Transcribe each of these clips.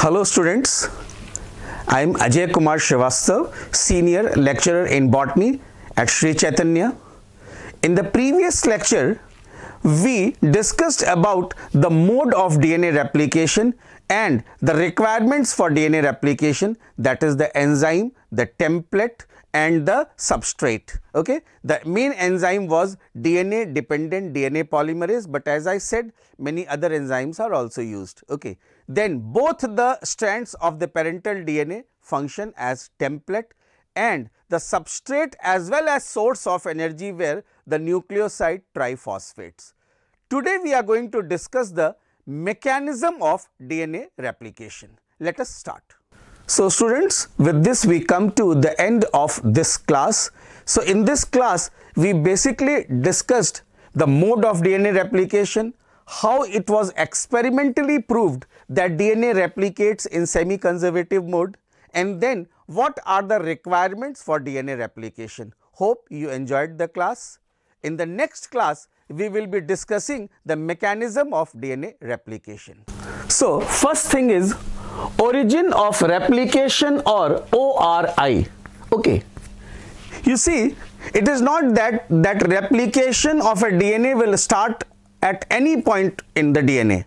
Hello students, I am Ajay Kumar Shivastav, Senior Lecturer in Botany at Sri Chaitanya. In the previous lecture, we discussed about the mode of DNA replication and the requirements for DNA replication that is the enzyme, the template and the substrate. Okay? The main enzyme was DNA dependent DNA polymerase, but as I said many other enzymes are also used. Okay? Then both the strands of the parental DNA function as template and the substrate as well as source of energy were the nucleoside triphosphates. Today we are going to discuss the mechanism of DNA replication. Let us start. So students, with this we come to the end of this class. So in this class, we basically discussed the mode of DNA replication, how it was experimentally proved that DNA replicates in semi-conservative mode, and then what are the requirements for DNA replication. Hope you enjoyed the class. In the next class, we will be discussing the mechanism of DNA replication. So, first thing is origin of replication or ORI. Okay. You see, it is not that that replication of a DNA will start at any point in the DNA.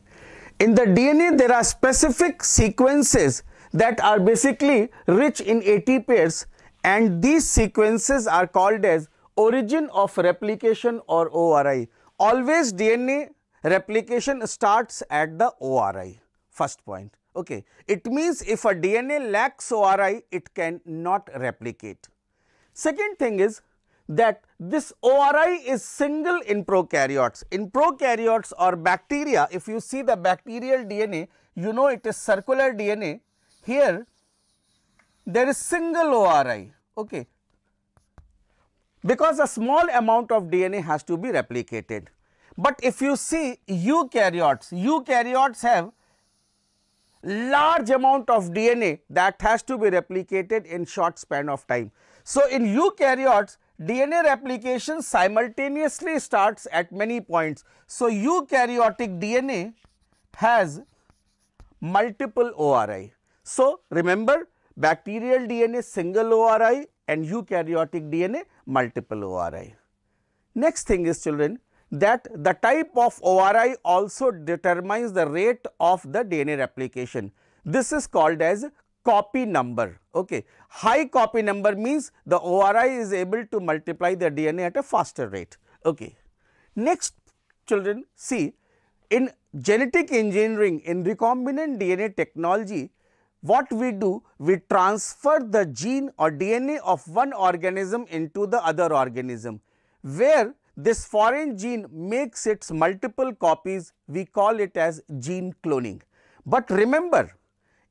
In the DNA, there are specific sequences that are basically rich in AT pairs and these sequences are called as origin of replication or ORI. Always DNA replication starts at the ORI, first point. Okay. It means if a DNA lacks ORI, it can not replicate. Second thing is that this ORI is single in prokaryotes. In prokaryotes or bacteria, if you see the bacterial DNA, you know it is circular DNA. Here, there is single ORI. Okay. Because a small amount of DNA has to be replicated. But if you see eukaryotes, eukaryotes have large amount of DNA that has to be replicated in short span of time. So, in eukaryotes, DNA replication simultaneously starts at many points. So, eukaryotic DNA has multiple ORI. So, remember bacterial DNA single ORI and eukaryotic DNA multiple ORI. Next thing is children, that the type of ORI also determines the rate of the DNA replication. This is called as copy number. Okay. High copy number means the ORI is able to multiply the DNA at a faster rate. Okay. Next children see in genetic engineering in recombinant DNA technology what we do we transfer the gene or DNA of one organism into the other organism where this foreign gene makes its multiple copies, we call it as gene cloning. But remember,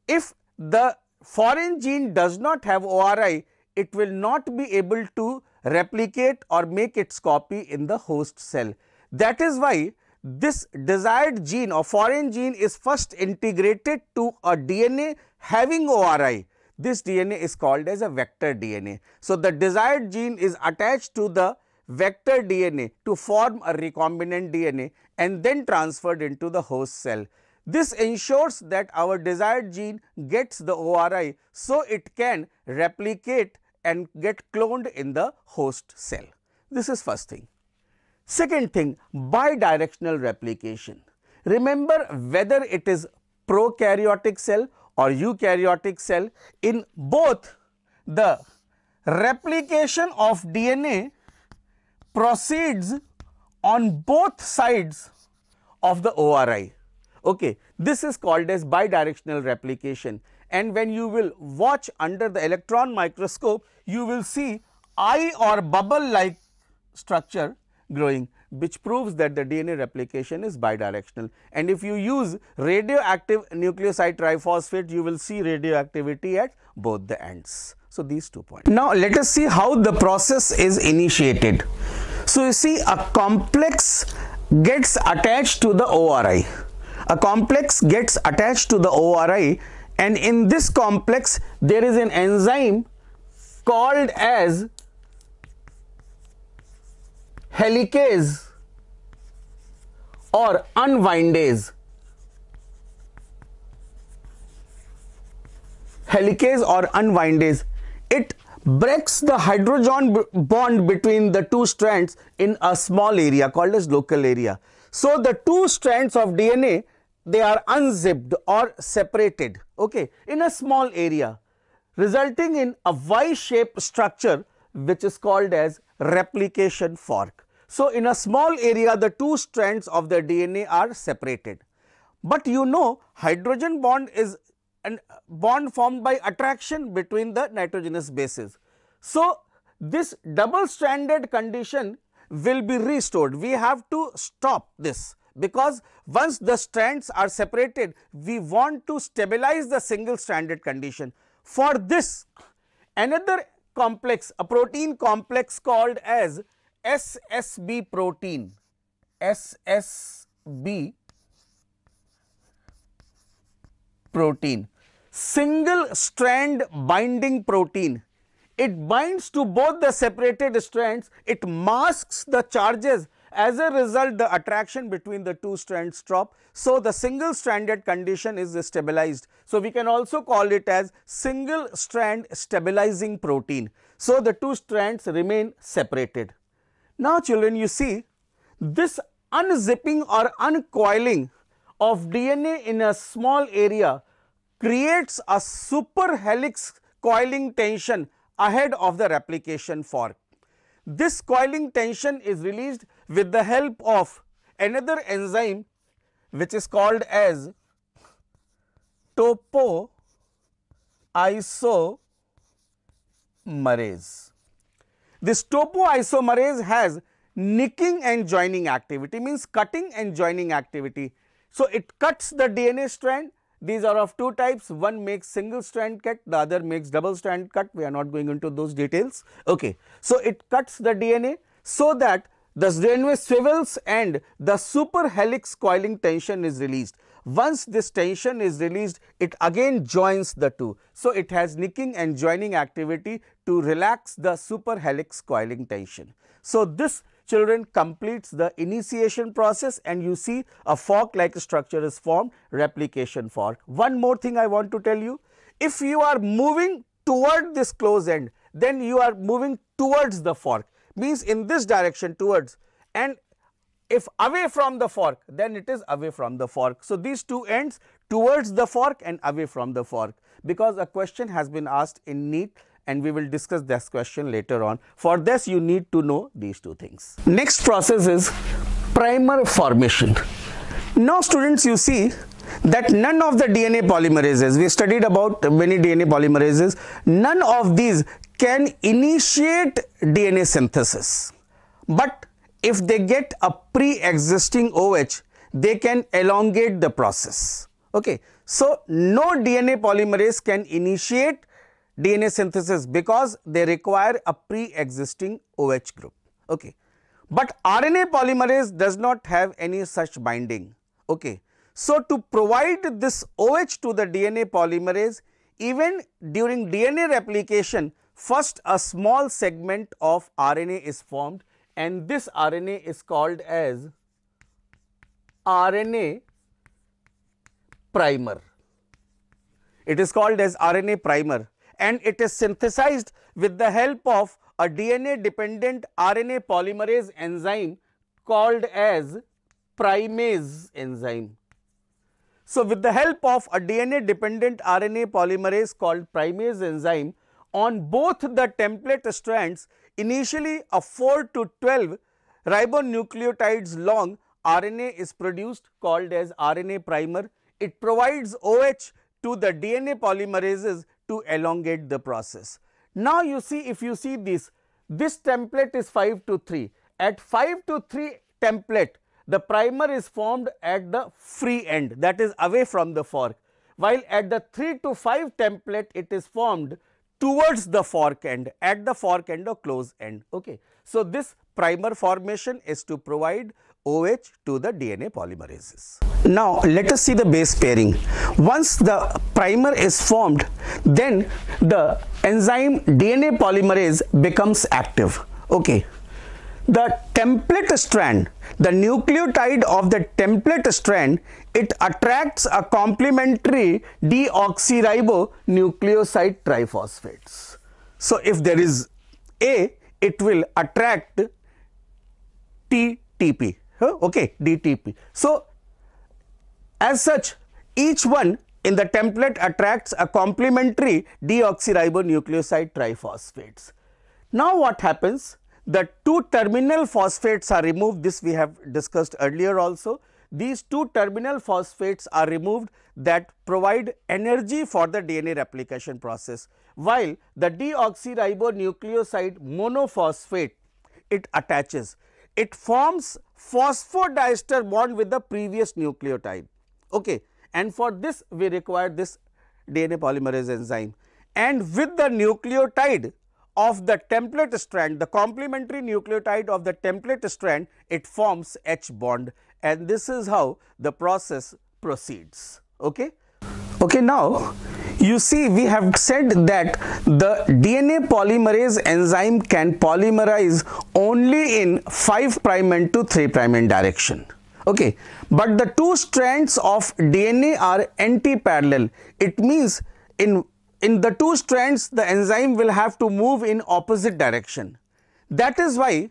if the foreign gene does not have ORI, it will not be able to replicate or make its copy in the host cell. That is why this desired gene or foreign gene is first integrated to a DNA having ORI. This DNA is called as a vector DNA. So, the desired gene is attached to the vector DNA to form a recombinant DNA and then transferred into the host cell. This ensures that our desired gene gets the ORI, so it can replicate and get cloned in the host cell. This is first thing. Second thing, bidirectional replication. Remember whether it is prokaryotic cell or eukaryotic cell, in both the replication of DNA proceeds on both sides of the ORI. Okay. This is called as bidirectional replication and when you will watch under the electron microscope, you will see eye or bubble like structure growing which proves that the DNA replication is bidirectional. And if you use radioactive nucleoside triphosphate, you will see radioactivity at both the ends. So, these two points. Now, let us see how the process is initiated. So you see a complex gets attached to the ORI. A complex gets attached to the ORI and in this complex there is an enzyme called as helicase or unwindase. Helicase or unwindase. It breaks the hydrogen bond between the two strands in a small area called as local area. So, the two strands of DNA they are unzipped or separated okay, in a small area resulting in a Y shaped structure which is called as replication fork. So, in a small area the two strands of the DNA are separated. But you know hydrogen bond is and bond formed by attraction between the nitrogenous bases. So, this double stranded condition will be restored. We have to stop this because once the strands are separated, we want to stabilize the single stranded condition. For this, another complex, a protein complex called as SSB protein, SSB protein single strand binding protein. It binds to both the separated strands, it masks the charges as a result the attraction between the two strands drop. So, the single stranded condition is stabilized. So, we can also call it as single strand stabilizing protein. So, the two strands remain separated. Now, children you see this unzipping or uncoiling of DNA in a small area creates a superhelix coiling tension ahead of the replication fork. This coiling tension is released with the help of another enzyme which is called as topoisomerase. This topoisomerase has nicking and joining activity means cutting and joining activity. So, it cuts the DNA strand these are of two types, one makes single strand cut, the other makes double strand cut, we are not going into those details. Okay. So, it cuts the DNA so that the DNA swivels and the superhelix coiling tension is released. Once this tension is released, it again joins the two. So, it has nicking and joining activity to relax the superhelix coiling tension. So, this children completes the initiation process and you see a fork like structure is formed, replication fork. One more thing I want to tell you, if you are moving toward this close end, then you are moving towards the fork, means in this direction towards and if away from the fork, then it is away from the fork. So, these two ends towards the fork and away from the fork, because a question has been asked in NEET and we will discuss this question later on. For this you need to know these two things. Next process is primer formation. Now students you see that none of the DNA polymerases, we studied about many DNA polymerases, none of these can initiate DNA synthesis. But if they get a pre-existing OH, they can elongate the process. Okay. So, no DNA polymerase can initiate DNA synthesis because they require a pre-existing OH group. Okay. But RNA polymerase does not have any such binding. Okay. So, to provide this OH to the DNA polymerase, even during DNA replication, first a small segment of RNA is formed and this RNA is called as RNA primer. It is called as RNA primer and it is synthesized with the help of a DNA dependent RNA polymerase enzyme called as primase enzyme. So, with the help of a DNA dependent RNA polymerase called primase enzyme on both the template strands initially a 4 to 12 ribonucleotides long RNA is produced called as RNA primer. It provides OH to the DNA polymerases to elongate the process. Now, you see if you see this, this template is 5 to 3. At 5 to 3 template, the primer is formed at the free end that is away from the fork, while at the 3 to 5 template it is formed towards the fork end at the fork end or close end. Okay. So, this primer formation is to provide OH to the DNA polymerases. Now let us see the base pairing. Once the primer is formed, then the enzyme DNA polymerase becomes active. Okay. The template strand, the nucleotide of the template strand, it attracts a complementary deoxyribonucleoside triphosphates. So if there is A, it will attract TTP, okay, DTP. So as such, each one in the template attracts a complementary deoxyribonucleoside triphosphates. Now what happens? The two terminal phosphates are removed, this we have discussed earlier also. These two terminal phosphates are removed that provide energy for the DNA replication process, while the deoxyribonucleoside monophosphate, it attaches. It forms phosphodiester bond with the previous nucleotide. Okay. And for this we require this DNA polymerase enzyme and with the nucleotide of the template strand, the complementary nucleotide of the template strand, it forms H bond and this is how the process proceeds. Okay? Okay, now you see we have said that the DNA polymerase enzyme can polymerize only in 5 prime end to 3 prime end direction. Okay, but the two strands of DNA are anti-parallel. It means in, in the two strands, the enzyme will have to move in opposite direction. That is why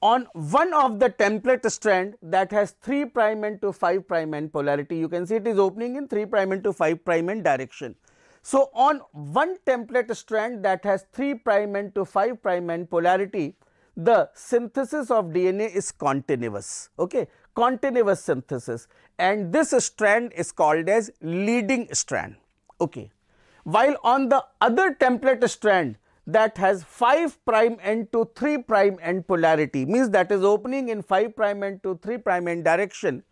on one of the template strand that has 3 prime end to 5 prime end polarity, you can see it is opening in 3 prime end to 5 prime end direction. So, on one template strand that has 3 prime end to 5 prime end polarity, the synthesis of DNA is continuous. Okay? continuous synthesis and this strand is called as leading strand. Okay. While on the other template strand that has 5 prime end to 3 prime end polarity means that is opening in 5 prime end to 3 prime end direction,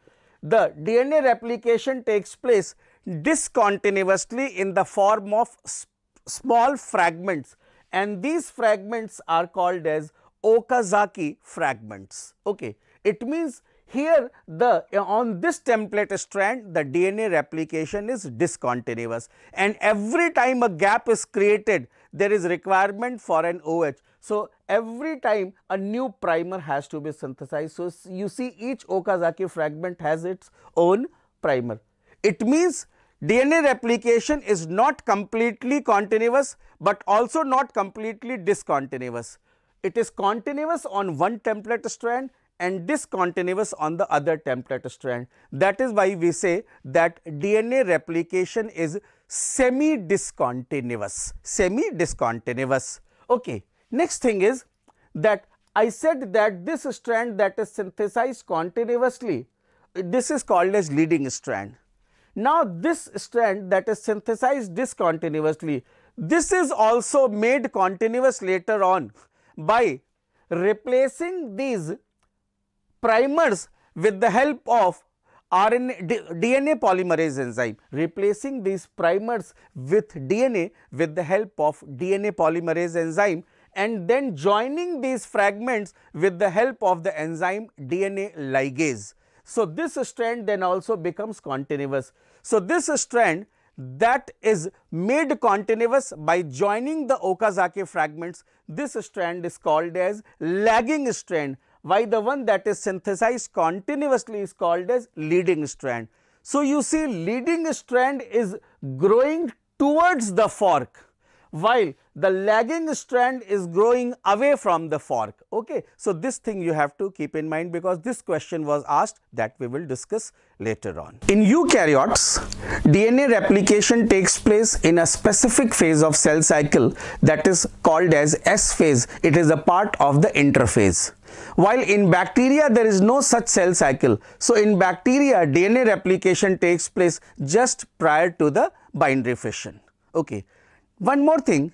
the DNA replication takes place discontinuously in the form of small fragments and these fragments are called as Okazaki fragments. Okay. It means here the on this template strand the DNA replication is discontinuous and every time a gap is created there is requirement for an OH. So, every time a new primer has to be synthesized. So, you see each Okazaki fragment has its own primer. It means DNA replication is not completely continuous, but also not completely discontinuous. It is continuous on one template strand and discontinuous on the other template strand. That is why we say that DNA replication is semi-discontinuous, semi-discontinuous. Okay. Next thing is that I said that this strand that is synthesized continuously, this is called as leading strand. Now, this strand that is synthesized discontinuously, this is also made continuous later on by replacing these primers with the help of RNA, DNA polymerase enzyme, replacing these primers with DNA with the help of DNA polymerase enzyme and then joining these fragments with the help of the enzyme DNA ligase. So, this strand then also becomes continuous. So, this strand that is made continuous by joining the Okazaki fragments, this strand is called as lagging strand why the one that is synthesized continuously is called as leading strand. So, you see leading strand is growing towards the fork while the lagging strand is growing away from the fork. Okay. So, this thing you have to keep in mind because this question was asked that we will discuss later on. In eukaryotes, DNA replication takes place in a specific phase of cell cycle that is called as S phase. It is a part of the interphase. While in bacteria, there is no such cell cycle. So, in bacteria, DNA replication takes place just prior to the binary fission. Okay. One more thing,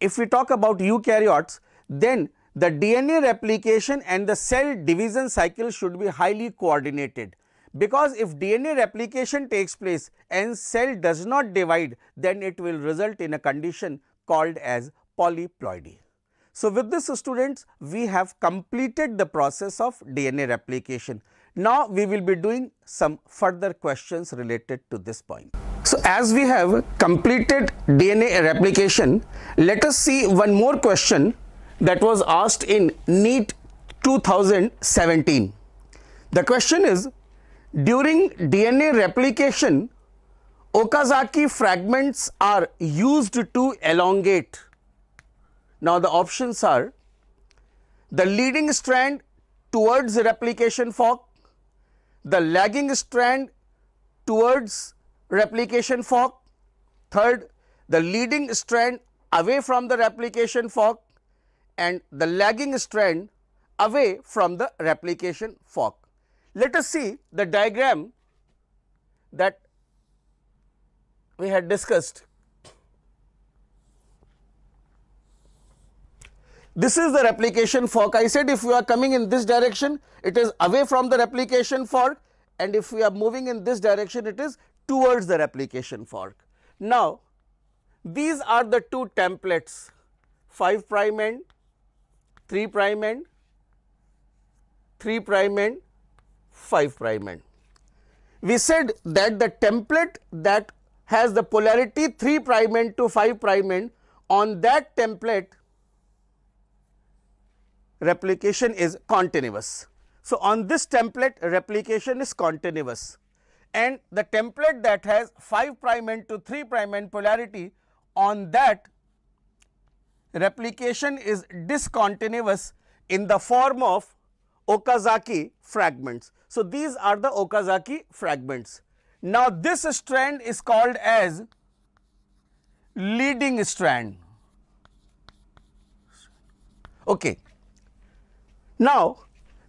if we talk about eukaryotes, then the DNA replication and the cell division cycle should be highly coordinated because if DNA replication takes place and cell does not divide then it will result in a condition called as polyploidy. So, with this students we have completed the process of DNA replication. Now, we will be doing some further questions related to this point. So as we have completed DNA replication, let us see one more question that was asked in NEET 2017. The question is, during DNA replication, Okazaki fragments are used to elongate. Now the options are the leading strand towards replication fork, the lagging strand towards replication fork. Third, the leading strand away from the replication fork and the lagging strand away from the replication fork. Let us see the diagram that we had discussed. This is the replication fork. I said if you are coming in this direction, it is away from the replication fork and if we are moving in this direction, it is towards their application fork. Now, these are the two templates 5 prime end, 3 prime end, 3 prime end, 5 prime end. We said that the template that has the polarity 3 prime end to 5 prime end on that template replication is continuous. So, on this template replication is continuous and the template that has 5 prime end to 3 prime end polarity on that replication is discontinuous in the form of Okazaki fragments. So, these are the Okazaki fragments. Now, this strand is called as leading strand. Okay. Now,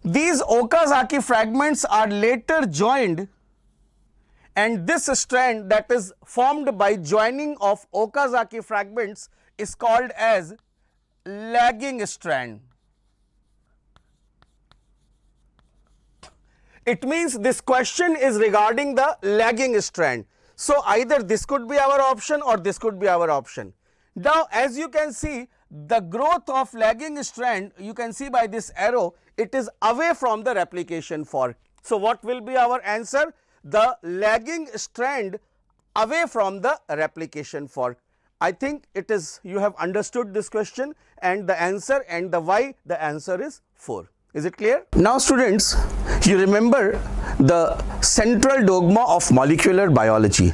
these Okazaki fragments are later joined and this strand that is formed by joining of Okazaki fragments is called as lagging strand. It means this question is regarding the lagging strand. So, either this could be our option or this could be our option. Now, as you can see the growth of lagging strand you can see by this arrow it is away from the replication fork. So, what will be our answer? the lagging strand away from the replication fork. I think it is you have understood this question and the answer and the why the answer is 4. Is it clear? Now students, you remember the central dogma of molecular biology.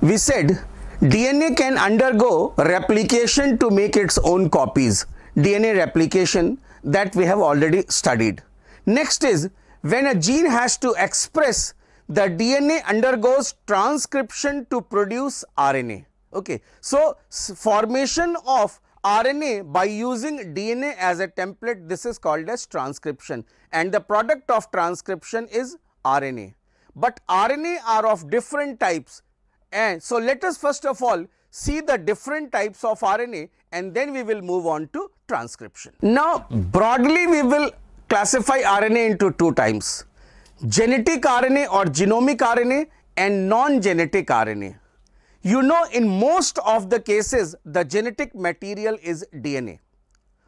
We said DNA can undergo replication to make its own copies. DNA replication that we have already studied. Next is when a gene has to express the DNA undergoes transcription to produce RNA. Okay. So, formation of RNA by using DNA as a template this is called as transcription and the product of transcription is RNA. But RNA are of different types and so let us first of all see the different types of RNA and then we will move on to transcription. Now broadly we will classify RNA into two types genetic RNA or genomic RNA and non-genetic RNA. You know in most of the cases the genetic material is DNA.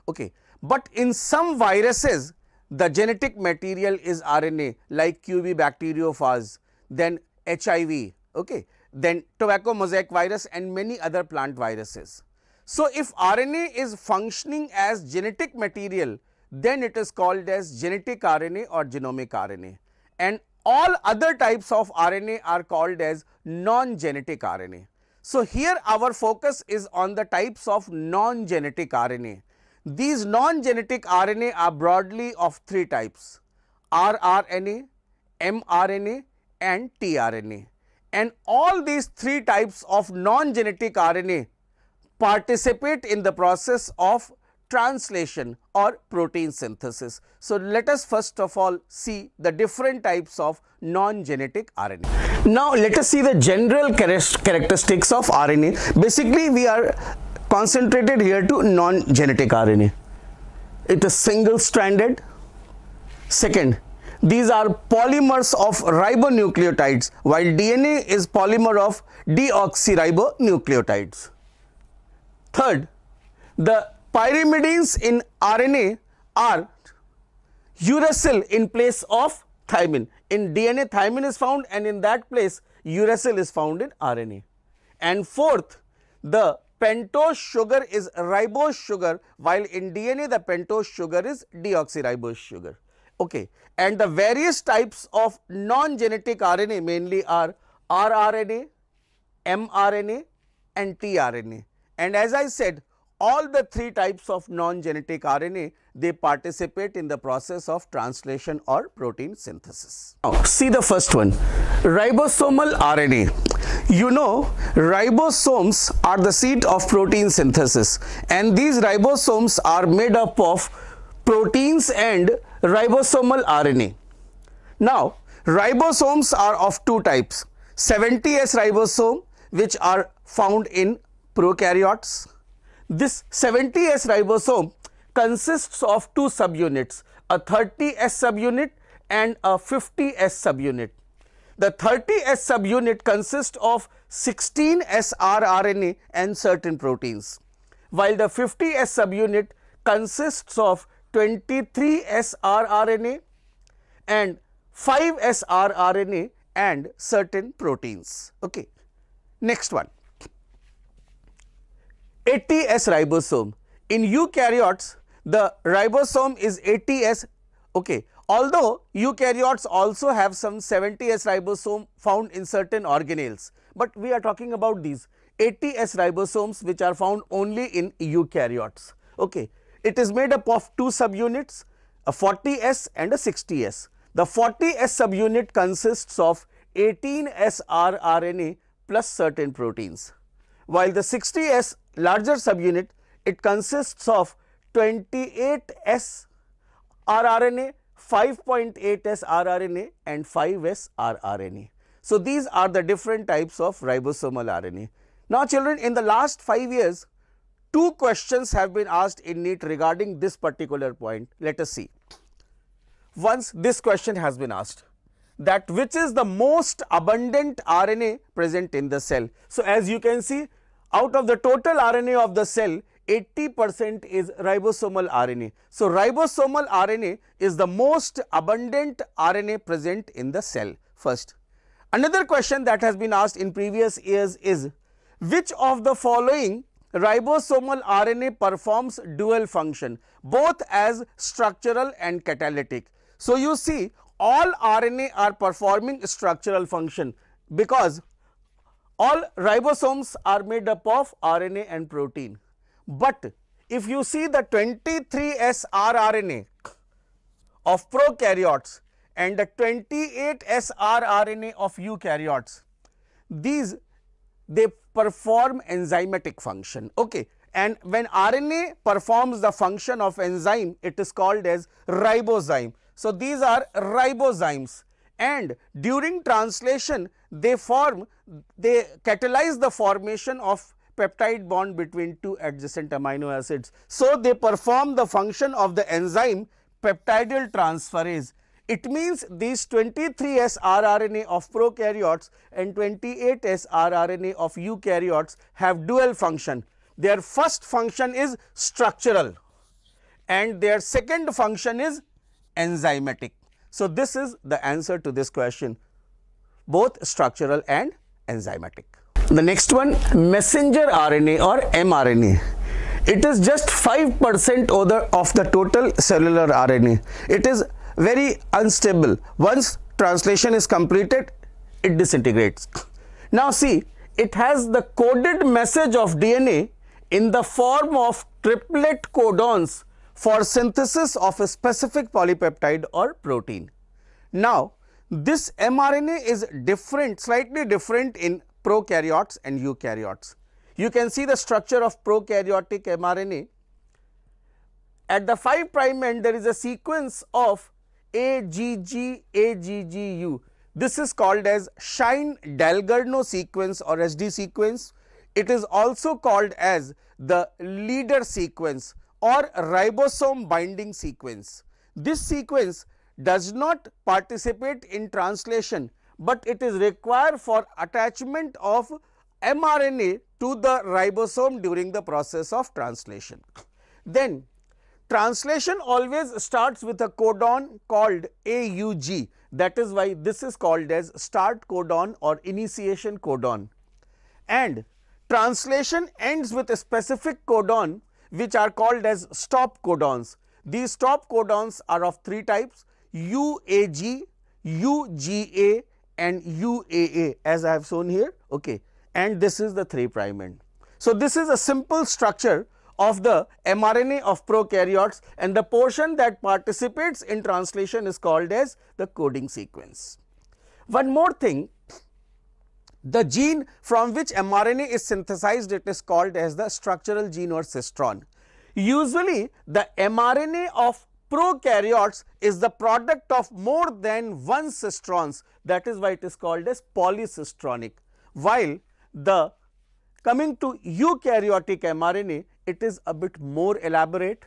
Okay. But in some viruses the genetic material is RNA like QV bacteriophage, then HIV, okay, then tobacco mosaic virus and many other plant viruses. So, if RNA is functioning as genetic material, then it is called as genetic RNA or genomic RNA and all other types of RNA are called as non-genetic RNA. So, here our focus is on the types of non-genetic RNA. These non-genetic RNA are broadly of three types rRNA, mRNA and tRNA and all these three types of non-genetic RNA participate in the process of translation or protein synthesis. So, let us first of all see the different types of non-genetic RNA. Now, let us see the general characteristics of RNA. Basically, we are concentrated here to non-genetic RNA. It is single-stranded. Second, these are polymers of ribonucleotides while DNA is polymer of deoxyribonucleotides. Third, the pyrimidines in RNA are uracil in place of thymine. In DNA, thymine is found and in that place uracil is found in RNA. And fourth, the pentose sugar is ribose sugar while in DNA the pentose sugar is deoxyribose sugar. Okay. And the various types of non-genetic RNA mainly are rRNA, mRNA and tRNA. And as I said all the three types of non-genetic RNA, they participate in the process of translation or protein synthesis. Now, see the first one, ribosomal RNA. You know, ribosomes are the seat of protein synthesis and these ribosomes are made up of proteins and ribosomal RNA. Now, ribosomes are of two types, 70S ribosome which are found in prokaryotes this 70S ribosome consists of two subunits, a 30S subunit and a 50S subunit. The 30S subunit consists of 16 sRRNA and certain proteins, while the 50S subunit consists of 23 sRRNA and 5 sRRNA and certain proteins. Okay. Next one. 80S ribosome. In eukaryotes, the ribosome is 80S, okay, although eukaryotes also have some 70S ribosome found in certain organelles, but we are talking about these 80S ribosomes which are found only in eukaryotes. Okay. It is made up of two subunits, a 40S and a 60S. The 40S subunit consists of 18 sRRNA plus certain proteins while the 60S larger subunit it consists of 28S rRNA, 5.8S rRNA and 5S rRNA. So, these are the different types of ribosomal RNA. Now, children in the last 5 years two questions have been asked in NEET regarding this particular point. Let us see. Once this question has been asked that which is the most abundant RNA present in the cell. So, as you can see out of the total RNA of the cell, 80% is ribosomal RNA. So, ribosomal RNA is the most abundant RNA present in the cell first. Another question that has been asked in previous years is which of the following ribosomal RNA performs dual function both as structural and catalytic. So, you see all RNA are performing structural function because all ribosomes are made up of RNA and protein, but if you see the 23S rRNA of prokaryotes and the 28S rRNA of eukaryotes, these they perform enzymatic function. Okay. And when RNA performs the function of enzyme, it is called as ribozyme. So, these are ribozymes and during translation they form they catalyze the formation of peptide bond between two adjacent amino acids. So, they perform the function of the enzyme peptidyl transferase. It means these 23S rRNA of prokaryotes and 28S rRNA of eukaryotes have dual function. Their first function is structural and their second function is enzymatic. So, this is the answer to this question both structural and enzymatic. The next one messenger RNA or mRNA. It is just 5% of the, of the total cellular RNA. It is very unstable. Once translation is completed, it disintegrates. Now see, it has the coded message of DNA in the form of triplet codons for synthesis of a specific polypeptide or protein. Now, this mRNA is different, slightly different in prokaryotes and eukaryotes. You can see the structure of prokaryotic mRNA. At the 5 prime end, there is a sequence of AGG, AGGU. This is called as Shine-Dalgarno sequence or SD sequence. It is also called as the leader sequence or ribosome binding sequence. This sequence does not participate in translation, but it is required for attachment of mRNA to the ribosome during the process of translation. Then translation always starts with a codon called AUG that is why this is called as start codon or initiation codon and translation ends with a specific codon which are called as stop codons. These stop codons are of three types UAG, UGA and UAA as I have shown here okay. and this is the 3 prime end. So, this is a simple structure of the mRNA of prokaryotes and the portion that participates in translation is called as the coding sequence. One more thing the gene from which mRNA is synthesized it is called as the structural gene or cistron. Usually the mRNA of prokaryotes is the product of more than one cistrons that is why it is called as polycistronic. While the coming to eukaryotic mRNA it is a bit more elaborate.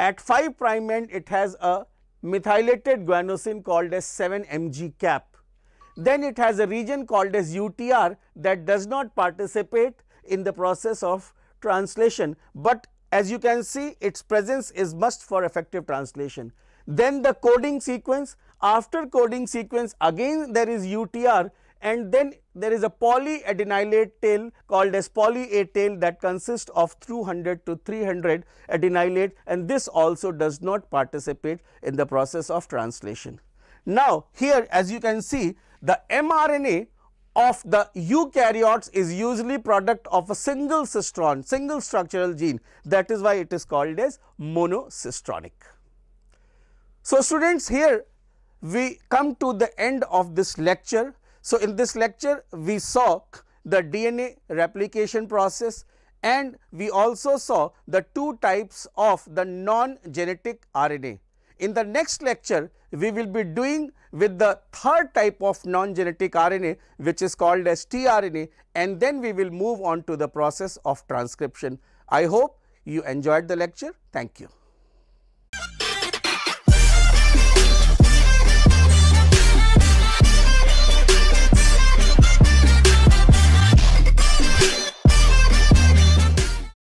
At 5 prime end it has a methylated guanosine called as 7 mg cap then it has a region called as UTR that does not participate in the process of translation, but as you can see its presence is must for effective translation. Then the coding sequence, after coding sequence again there is UTR and then there is a polyadenylate tail called as poly-A tail that consists of 200 to 300 adenylate and this also does not participate in the process of translation. Now, here as you can see the mRNA of the eukaryotes is usually product of a single cistron, single structural gene. That is why it is called as monocistronic. So, students here we come to the end of this lecture. So, in this lecture we saw the DNA replication process and we also saw the two types of the non-genetic RNA. In the next lecture we will be doing with the third type of non-genetic RNA which is called as tRNA and then we will move on to the process of transcription. I hope you enjoyed the lecture. Thank you.